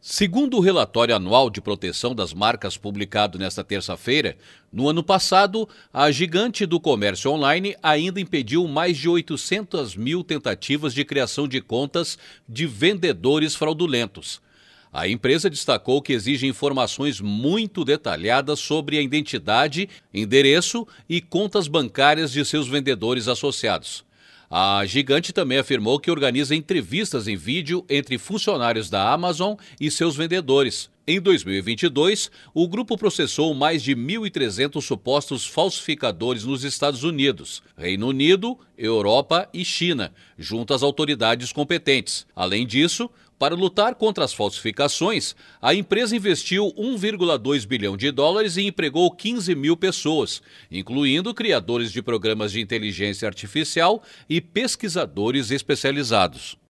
Segundo o relatório anual de proteção das marcas publicado nesta terça-feira, no ano passado, a gigante do comércio online ainda impediu mais de 800 mil tentativas de criação de contas de vendedores fraudulentos. A empresa destacou que exige informações muito detalhadas sobre a identidade, endereço e contas bancárias de seus vendedores associados. A gigante também afirmou que organiza entrevistas em vídeo entre funcionários da Amazon e seus vendedores, em 2022, o grupo processou mais de 1.300 supostos falsificadores nos Estados Unidos, Reino Unido, Europa e China, junto às autoridades competentes. Além disso, para lutar contra as falsificações, a empresa investiu 1,2 bilhão de dólares e empregou 15 mil pessoas, incluindo criadores de programas de inteligência artificial e pesquisadores especializados.